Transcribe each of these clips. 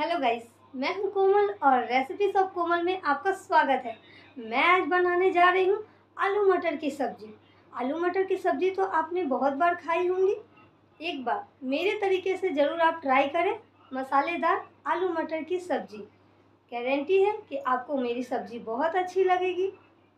hello guys मैं हूं कोमल और रेसिपीज ऑफ कोमल में आपका स्वागत है मैं आज बनाने जा रही हूं आलू मटर की सब्ज़ी आलू मटर की सब्ज़ी तो आपने बहुत बार खाई होंगी एक बार मेरे तरीके से ज़रूर आप ट्राई करें मसालेदार आलू मटर की सब्ज़ी गारंटी है कि आपको मेरी सब्ज़ी बहुत अच्छी लगेगी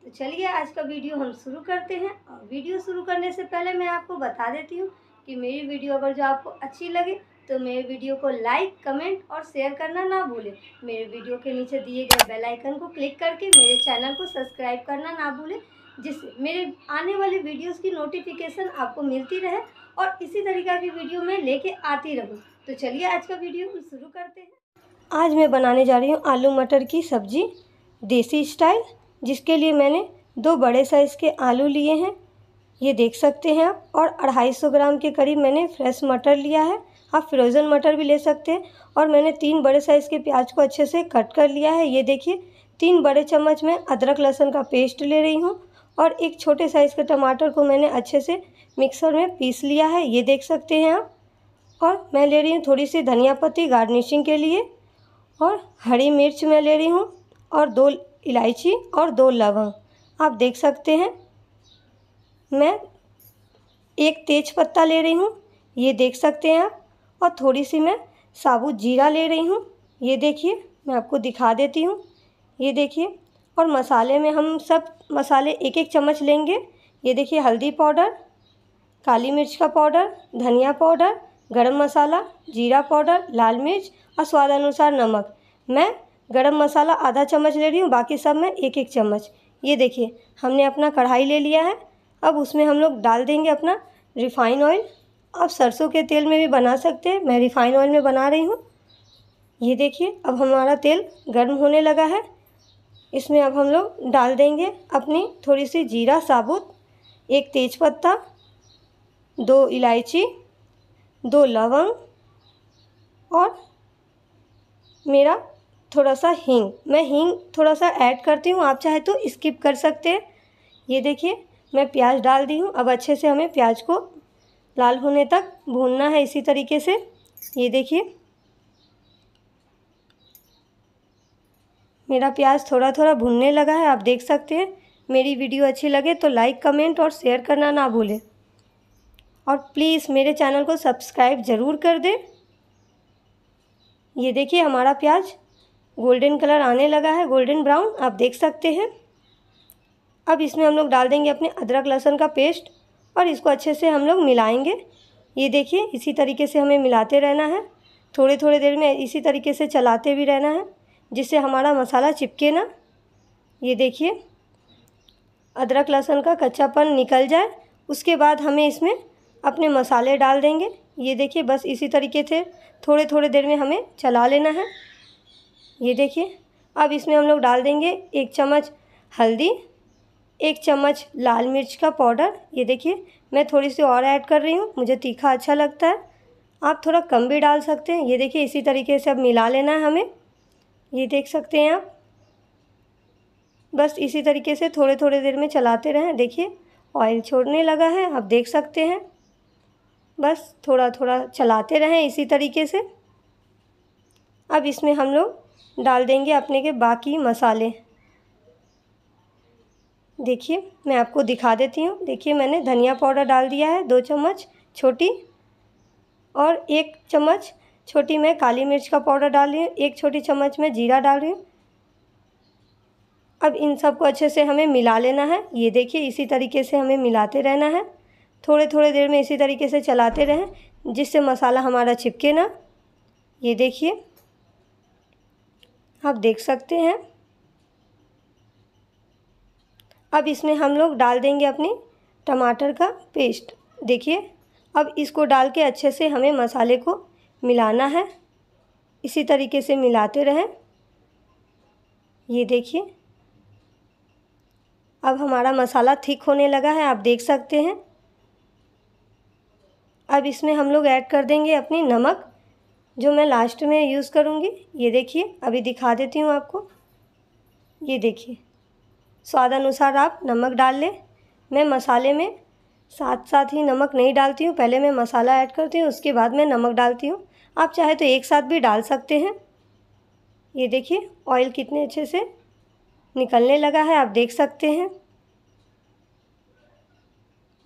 तो चलिए आज का वीडियो हम शुरू करते हैं और वीडियो शुरू करने से पहले मैं आपको बता देती हूँ कि मेरी वीडियो अगर जो आपको अच्छी लगे तो मेरे वीडियो को लाइक कमेंट और शेयर करना ना भूलें मेरे वीडियो के नीचे दिए गए बेल आइकन को क्लिक करके मेरे चैनल को सब्सक्राइब करना ना भूलें जिस मेरे आने वाले वीडियोस की नोटिफिकेशन आपको मिलती रहे और इसी तरीका की वीडियो मैं लेके आती रहूँ तो चलिए आज का वीडियो शुरू करते हैं आज मैं बनाने जा रही हूँ आलू मटर की सब्ज़ी देसी स्टाइल जिसके लिए मैंने दो बड़े साइज़ के आलू लिए हैं ये देख सकते हैं आप और अढ़ाई सौ ग्राम के करीब मैंने फ्रेश मटर लिया है आप फ्रोज़न मटर भी ले सकते हैं और मैंने तीन बड़े साइज़ के प्याज को अच्छे से कट कर लिया है ये देखिए तीन बड़े चम्मच में अदरक लहसुन का पेस्ट ले रही हूँ और एक छोटे साइज़ के टमाटर को मैंने अच्छे से मिक्सर में पीस लिया है ये देख सकते हैं आप और मैं ले रही हूँ थोड़ी सी धनिया पत्ती गार्निशिंग के लिए और हरी मिर्च मैं ले रही हूँ और दो इलायची और दो लवंग आप देख सकते हैं मैं एक तेज पत्ता ले रही हूँ ये देख सकते हैं आप और थोड़ी सी मैं साबुत जीरा ले रही हूँ ये देखिए मैं आपको दिखा देती हूँ ये देखिए और मसाले में हम सब मसाले एक एक चम्मच लेंगे ये देखिए हल्दी पाउडर काली मिर्च का पाउडर धनिया पाउडर गरम मसाला जीरा पाउडर लाल मिर्च और स्वाद अनुसार नमक मैं गरम मसाला आधा चम्मच ले रही हूँ बाकी सब मैं एक एक चम्मच ये देखिए हमने अपना कढ़ाई ले लिया है अब उसमें हम लोग डाल देंगे अपना रिफाइन ऑयल आप सरसों के तेल में भी बना सकते हैं मैं रिफाइन ऑयल में बना रही हूँ ये देखिए अब हमारा तेल गर्म होने लगा है इसमें अब हम लोग डाल देंगे अपनी थोड़ी सी जीरा साबुत एक तेज़पत्ता दो इलायची दो लवंग और मेरा थोड़ा सा हींग मैं हींग थोड़ा सा ऐड करती हूँ आप चाहे तो स्किप कर सकते हैं ये देखिए मैं प्याज डाल दी हूँ अब अच्छे से हमें प्याज को लाल होने तक भूनना है इसी तरीके से ये देखिए मेरा प्याज थोड़ा थोड़ा भूनने लगा है आप देख सकते हैं मेरी वीडियो अच्छी लगे तो लाइक कमेंट और शेयर करना ना भूलें और प्लीज़ मेरे चैनल को सब्सक्राइब ज़रूर कर दें ये देखिए हमारा प्याज गोल्डन कलर आने लगा है गोल्डन ब्राउन आप देख सकते हैं अब इसमें हम लोग डाल देंगे अपने अदरक लहसुन का पेस्ट और इसको अच्छे से हम लोग मिलाएंगे ये देखिए इसी तरीके से हमें मिलाते रहना है थोड़े थोड़े देर में इसी तरीके से चलाते भी रहना है जिससे हमारा मसाला चिपके ना ये देखिए अदरक लहसुन का कच्चापन निकल जाए उसके बाद हमें इसमें अपने मसाले डाल देंगे ये देखिए बस इसी तरीके से थोड़े थोड़े देर में हमें चला लेना है ये देखिए अब इसमें हम लोग डाल देंगे एक चम्मच हल्दी एक चम्मच लाल मिर्च का पाउडर ये देखिए मैं थोड़ी सी और ऐड कर रही हूँ मुझे तीखा अच्छा लगता है आप थोड़ा कम भी डाल सकते हैं ये देखिए इसी तरीके से अब मिला लेना है हमें ये देख सकते हैं आप बस इसी तरीके से थोड़े थोड़े देर में चलाते रहें देखिए ऑयल छोड़ने लगा है आप देख सकते हैं बस थोड़ा थोड़ा चलाते रहें इसी तरीके से अब इसमें हम लोग डाल देंगे अपने के बाकी मसाले देखिए मैं आपको दिखा देती हूँ देखिए मैंने धनिया पाउडर डाल दिया है दो चम्मच छोटी और एक चम्मच छोटी मैं काली मिर्च का पाउडर डाल रही हूँ एक छोटी चम्मच में जीरा डाल रही हूँ अब इन सबको अच्छे से हमें मिला लेना है ये देखिए इसी तरीके से हमें मिलाते रहना है थोड़े थोड़े देर में इसी तरीके से चलाते रहें जिससे मसाला हमारा चिपके ना ये देखिए आप देख सकते हैं अब इसमें हम लोग डाल देंगे अपने टमाटर का पेस्ट देखिए अब इसको डाल के अच्छे से हमें मसाले को मिलाना है इसी तरीके से मिलाते रहें ये देखिए अब हमारा मसाला थिक होने लगा है आप देख सकते हैं अब इसमें हम लोग ऐड कर देंगे अपनी नमक जो मैं लास्ट में यूज़ करूँगी ये देखिए अभी दिखा देती हूँ आपको ये देखिए स्वाद अनुसार आप नमक डाल लें मैं मसाले में साथ साथ ही नमक नहीं डालती हूँ पहले मैं मसाला ऐड करती हूँ उसके बाद मैं नमक डालती हूँ आप चाहे तो एक साथ भी डाल सकते हैं ये देखिए ऑयल कितने अच्छे से निकलने लगा है आप देख सकते हैं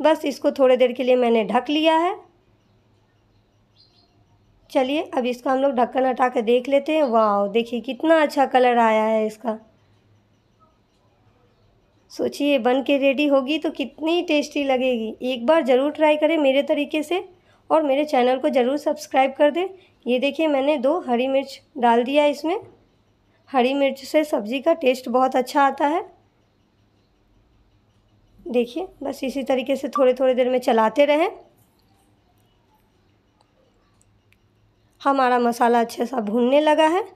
बस इसको थोड़े देर के लिए मैंने ढक लिया है चलिए अब इसका हम लोग ढक्कन हटा कर देख लेते हैं वाह देखिए कितना अच्छा कलर आया है इसका सोचिए बन के रेडी होगी तो कितनी टेस्टी लगेगी एक बार ज़रूर ट्राई करें मेरे तरीके से और मेरे चैनल को ज़रूर सब्सक्राइब कर दें ये देखिए मैंने दो हरी मिर्च डाल दिया इसमें हरी मिर्च से सब्ज़ी का टेस्ट बहुत अच्छा आता है देखिए बस इसी तरीके से थोड़े थोड़े देर में चलाते रहें हमारा मसाला अच्छे सा भूनने लगा है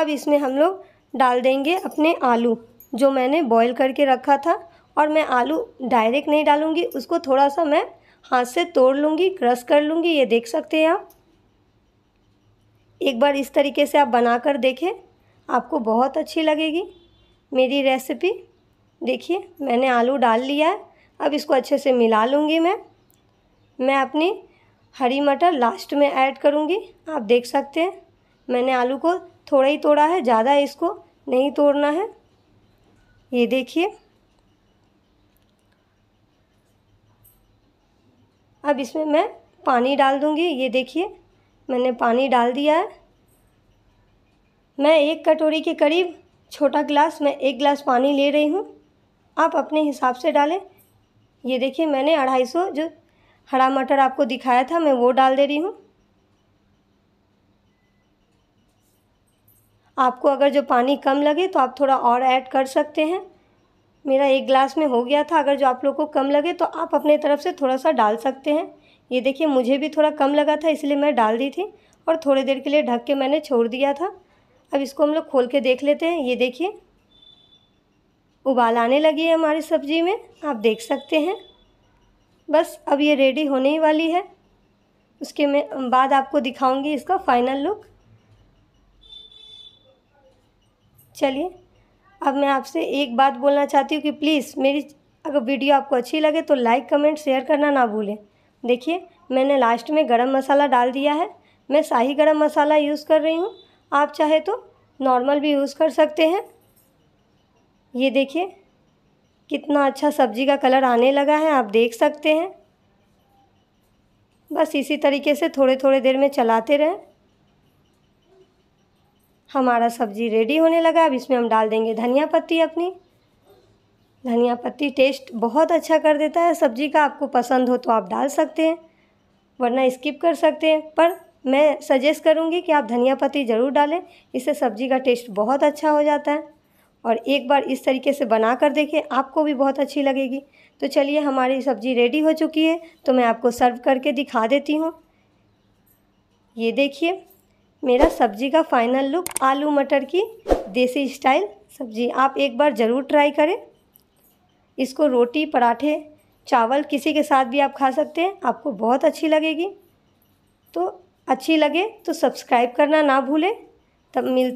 अब इसमें हम लोग डाल देंगे अपने आलू जो मैंने बॉईल करके रखा था और मैं आलू डायरेक्ट नहीं डालूँगी उसको थोड़ा सा मैं हाथ से तोड़ लूँगी क्रश कर लूँगी ये देख सकते हैं आप एक बार इस तरीके से आप बना कर देखें आपको बहुत अच्छी लगेगी मेरी रेसिपी देखिए मैंने आलू डाल लिया है अब इसको अच्छे से मिला लूँगी मैं मैं अपनी हरी मटर लास्ट में ऐड करूँगी आप देख सकते हैं मैंने आलू को थोड़ा ही तोड़ा है ज़्यादा इसको नहीं तोड़ना है ये देखिए अब इसमें मैं पानी डाल दूँगी ये देखिए मैंने पानी डाल दिया है मैं एक कटोरी के करीब छोटा गिलास मैं एक गिलास पानी ले रही हूँ आप अपने हिसाब से डालें ये देखिए मैंने अढ़ाई सौ जो हरा मटर आपको दिखाया था मैं वो डाल दे रही हूँ आपको अगर जो पानी कम लगे तो आप थोड़ा और ऐड कर सकते हैं मेरा एक ग्लास में हो गया था अगर जो आप लोग को कम लगे तो आप अपने तरफ से थोड़ा सा डाल सकते हैं ये देखिए मुझे भी थोड़ा कम लगा था इसलिए मैं डाल दी थी और थोड़ी देर के लिए ढक के मैंने छोड़ दिया था अब इसको हम लोग खोल के देख लेते हैं ये देखिए उबाल आने लगी है हमारी सब्ज़ी में आप देख सकते हैं बस अब ये रेडी होने ही वाली है उसके में बाद आपको दिखाऊंगी इसका फाइनल लुक चलिए अब मैं आपसे एक बात बोलना चाहती हूँ कि प्लीज़ मेरी अगर वीडियो आपको अच्छी लगे तो लाइक कमेंट शेयर करना ना भूलें देखिए मैंने लास्ट में गरम मसाला डाल दिया है मैं शाही गरम मसाला यूज़ कर रही हूँ आप चाहे तो नॉर्मल भी यूज़ कर सकते हैं ये देखिए कितना अच्छा सब्जी का कलर आने लगा है आप देख सकते हैं बस इसी तरीके से थोड़े थोड़े देर में चलाते रहें हमारा सब्जी रेडी होने लगा अब इसमें हम डाल देंगे धनिया पत्ती अपनी धनिया पत्ती टेस्ट बहुत अच्छा कर देता है सब्जी का आपको पसंद हो तो आप डाल सकते हैं वरना स्किप कर सकते हैं पर मैं सजेस्ट करूंगी कि आप धनिया पत्ती ज़रूर डालें इससे सब्जी का टेस्ट बहुत अच्छा हो जाता है और एक बार इस तरीके से बना कर देखें आपको भी बहुत अच्छी लगेगी तो चलिए हमारी सब्ज़ी रेडी हो चुकी है तो मैं आपको सर्व करके दिखा देती हूँ ये देखिए मेरा सब्जी का फाइनल लुक आलू मटर की देसी स्टाइल सब्जी आप एक बार ज़रूर ट्राई करें इसको रोटी पराठे चावल किसी के साथ भी आप खा सकते हैं आपको बहुत अच्छी लगेगी तो अच्छी लगे तो सब्सक्राइब करना ना भूलें तब मिलते